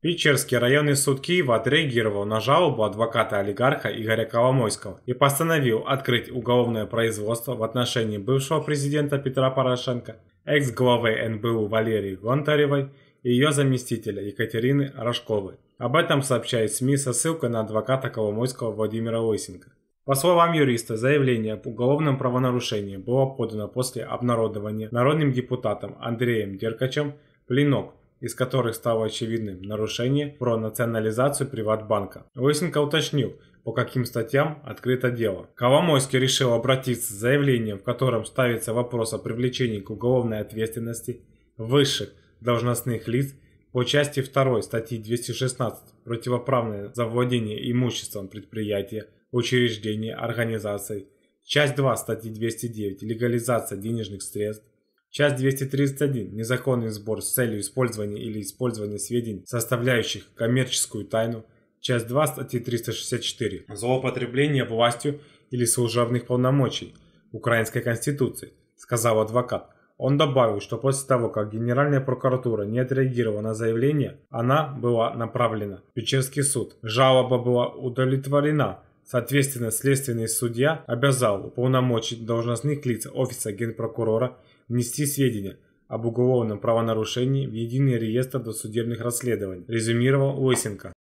Печерский районный суд Киева отреагировал на жалобу адвоката-олигарха Игоря Коломойского и постановил открыть уголовное производство в отношении бывшего президента Петра Порошенко, экс-главы НБУ Валерии Гонтаревой и ее заместителя Екатерины Рожковой. Об этом сообщает СМИ со ссылкой на адвоката Коломойского Владимира Лысенко. По словам юриста, заявление об уголовном правонарушении было подано после обнародования народным депутатом Андреем Деркачем пленок из которых стало очевидным нарушение про национализацию Приватбанка. Лысенко уточнил, по каким статьям открыто дело. Коломойский решил обратиться с заявлением, в котором ставится вопрос о привлечении к уголовной ответственности высших должностных лиц по части 2 статьи 216 «Противоправное завладение имуществом предприятия, учреждения, организаций», часть 2 статьи 209 «Легализация денежных средств», Часть 231. Незаконный сбор с целью использования или использования сведений, составляющих коммерческую тайну. Часть 2 статьи 364. Злоупотребление властью или служебных полномочий Украинской Конституции, сказал адвокат. Он добавил, что после того, как Генеральная прокуратура не отреагировала на заявление, она была направлена в Печерский суд. Жалоба была удовлетворена, Соответственно, следственный судья обязал уполномочить должностных лиц Офиса Генпрокурора внести сведения об уголовном правонарушении в единый реестр досудебных расследований, резюмировал Лысенко.